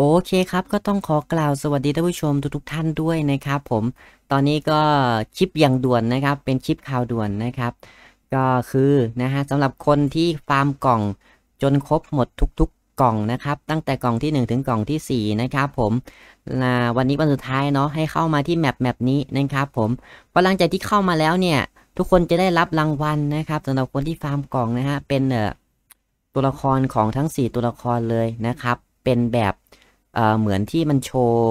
โอเคครับก็ต้องขอกล่าวสวัสดีท่านผู้ชมทุกทุกท่านด้วยนะครับผม ตอนนี้ก็คลิปอย่างด่วนนะครับเป็นคลิปข่าวด่วนนะครับ ก็คือนะฮะสำหรับคนที่ฟาร์มกล่อง จนครบหมดทุกๆกกล่องนะครับ ตั้งแต่กล่องที่ 1 ถึงกล่องที่ 4 นะครับผมนะวันนี้วันสุดท้ายเนาะ ให้เข้ามาที่แมปแมปนี้นะครับผมพะหลังจากที่เข้ามาแล้วเนี่ย ทุกคนจะได้รับรางวัลนะครับสำหรับคนที่ฟาร์มกล่องนะฮะเป็นตัวละครของทั้ง 4 ตัวละครเลยนะครับ เป็นแบบเหมือนที่มันโชว์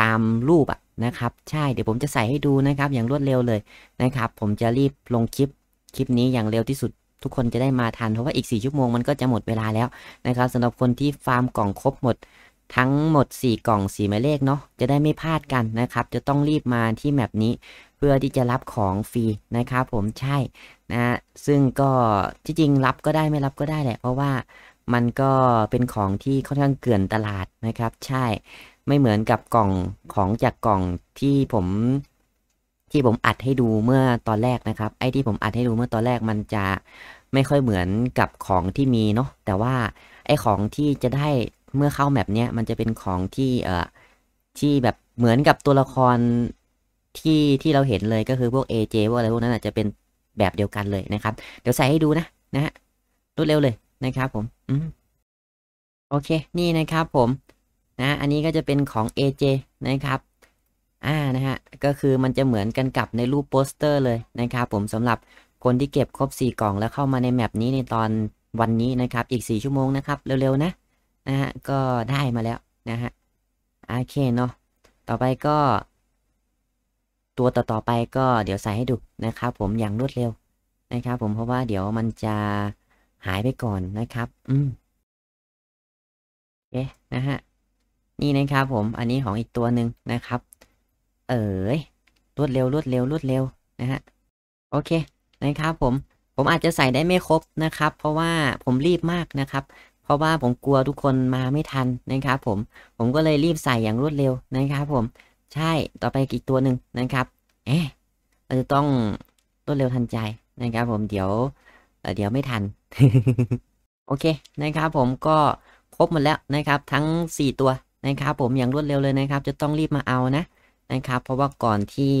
ตามรูปอะนะครับใช่ เดี๋ยวผมจะใส่ให้ดูนะครับอย่างรวดเร็วเลยนะครับ ผมจะรีบลงคลิปคลิปนี้อย่างเร็วที่สุดทุกคนจะได้มาทัน เพราะว่าอีก 4ชั่วโมงมันก็จะหมดเวลาแล้วนะครับสำหรับคนที่ฟาร์มกล่องครบหมดทั้งหมด4กล่อง4หมายเลขเนาะจะได้ไม่พลาดกันนะครับ จะต้องรีบมาที่แมปนี้ เพื่อที่จะรับของฟรีนะครับผมใช่นะ ซึ่งก็จริงรับก็ได้ไม่รับก็ได้แหละเพราะว่ามันก็เป็นของที่ค่อนข้างเกลื่อนตลาดนะครับ ใช่ ไม่เหมือนกับกล่องของจากกล่องที่ผม ที่ผมอัดให้ดูเมื่อตอนแรกนะครับ ไอ้ที่ผมอัดให้ดูเมื่อตอนแรกมันจะไม่ค่อยเหมือนกับของที่มีเนาะ แต่ว่าไอ้ของที่จะได้เมื่อเข้าแมปเนี้ยมันจะเป็นของที่เอ่อที่แบบเหมือนกับตัวละครที่ที่เราเห็นเลยก็คือพวก AJ พวกอะไรพวกนั้นอาจจะเป็นแบบเดียวกันเลยนะครับ เดี๋ยวใส่ให้ดูนะนะฮะรวดเร็วเลยนะครับ ผมโอเค นี่นะครับผม นะ อันนี้ก็จะเป็นของ AJ นะครับ อ่านะฮะ ก็คือมันจะเหมือนกันกับในรูปโปสเตอร์ เลยนะครับผมสำหรับคนที่เก็บครบ4กล่อง แล้วเข้ามาในแมปนี้ในตอนวันนี้นะครับ อีก4ชั่วโมงนะครับ เร็วๆนะ นะฮะ ก็ได้มาแล้วนะฮะ โอเคเนาะ ต่อไปก็ ตัวต่อๆไปก็เดี๋ยวใส่ให้ดูนะครับผมอย่างรวดเร็วนะครับผมเพราะว่าเดี๋ยวมันจะหายไปก่อนนะครับ อืมเอ๊ะนะฮะ นี่นะครับผม อันนี้ของอีกตัวหนึ่งนะครับ เอ๋ยรวดเร็วรวดเร็วรวดเร็วนะฮะ โอเค นะครับ ผม ผมอาจจะใส่ได้ไม่ครบนะครับ เพราะว่าผมรีบมากนะครับ เพราะว่าผมกลัวทุกคนมาไม่ทันนะครับผม ผมก็เลยรีบใส่อย่างรวดเร็วนะครับผม ใช่ ต่อไปอีกตัวหนึ่งนะครับ เอ๊ะเราจะต้องรวดเร็วทันใจนะครับ ผม เดี๋ยว เดี๋ยวไม่ทันโอเคนะครับ ผมก็ครบหมดแล้วนะครับ ทั้ง4 ตัวนะครับ ผมอย่างรวดเร็วเลยนะครับ จะต้องรีบมาเอานะ นะครับ เพราะว่าก่อนที่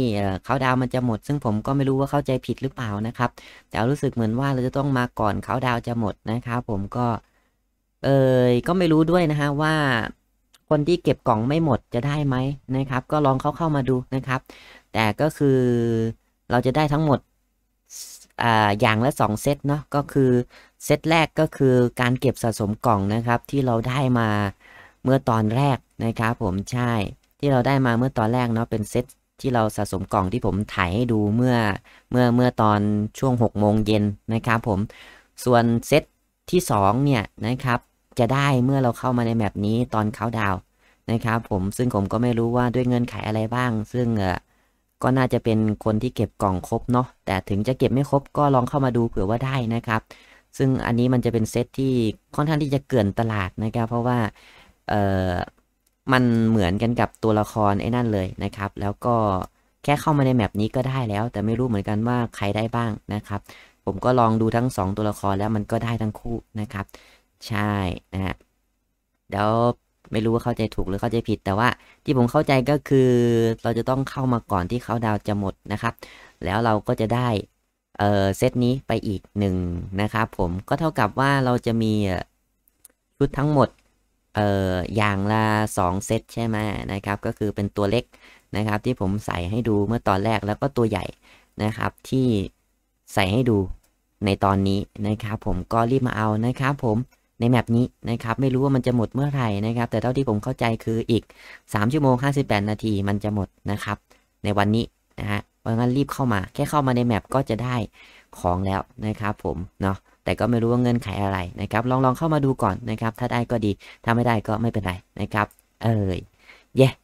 เขาดาวมันจะหมด ซึ่งผมก็ไม่รู้ว่าเข้าใจผิดหรือเปล่านะครับแต่รู้สึกเหมือนว่าเราจะต้องมาก่อนเขาดาวจะหมดนะครับ ผมก็ เออก็ไม่รู้ด้วยนะฮะว่าคนที่เก็บกล่องไม่หมดจะได้ไหมนะครับ ก็ลองเข้าเข้ามาดูนะครับ แต่ก็คือเราจะได้ทั้งหมดอย่างละ2เซตเนาะก็คือเซตแรกก็คือการเก็บสะสมกล่องนะครับที่เราได้มาเมื่อตอนแรกนะครับผมใช่ที่เราได้มาเมื่อตอนแรกเนาะเป็นเซตที่เราสะสมกล่องที่ผมถ่ายให้ดูเมื่อเมื่อเมื่อ ตอนช่วง6โมงเย็นนะครับผมส่วนเซตที่2เนี่ยนะครับจะได้เมื่อเราเข้ามาในแมปนี้ตอนเขาดาวนะครับผมซึ่งผมก็ไม่รู้ว่าด้วยเงื่อนไขอะไรบ้าง ซึ่งเออก็น่าจะเป็นคนที่เก็บกล่องครบเนาะแต่ถึงจะเก็บไม่ครบก็ลองเข้ามาดูเผื่อว่าได้นะครับ ซึ่งอันนี้มันจะเป็นเซตที่ค่อนข้างที่จะเกินตลาดนะครับเพราะว่าเออมันเหมือนกันกับตัวละครไอ้นั่นเลยนะครับ แล้วก็แค่เข้ามาในแมปนี้ก็ได้แล้ว แต่ไม่รู้เหมือนกันว่าใครได้บ้างนะครับ ผมก็ลองดูทั้ง 2 ตัวละครแล้วมันก็ได้ทั้งคู่นะครับ ใช่นะฮะเดี๋ยวไม่รู้ว่าเข้าใจถูกหรือเข้าใจผิดแต่ว่า ที่ผมเข้าใจก็คือ เราจะต้องเข้ามาก่อนที่เขาดาวจะหมดนะครับ แล้วเราก็จะได้เอ่อเซตนี้ไปอีกหนึ่งนะครับผมก็เท่ากับว่าเราจะมีชุดทั้งหมดเอ่ออย่างละ2เซตใช่ไหมนะครับ ก็คือเป็นตัวเล็กนะครับ ที่ผมใส่ให้ดูเมื่อตอนแรกแล้วก็ตัวใหญ่นะครับ ที่ใส่ให้ดูในตอนนี้นะครับ ผมก็รีบมาเอานะครับ ผมในแมปนี้นะครับไม่รู้ว่ามันจะหมดเมื่อไหร่นะครับแต่เท่าที่ผมเข้าใจคืออีก 3 ชั่วโมง 58 นาทีมันจะหมดนะครับ ในวันนี้นะฮะเพราะงั้นรีบเข้ามา แค่เข้ามาในแมปก็จะได้ของแล้วนะครับ ผมเนาะแต่ก็ไม่รู้ว่าเงินไขอะไรนะครับ ลองลองเข้ามาดูก่อนนะครับถ้าได้ก็ดี ถ้าไม่ได้ก็ไม่เป็นไรนะครับเออเย่ yeah.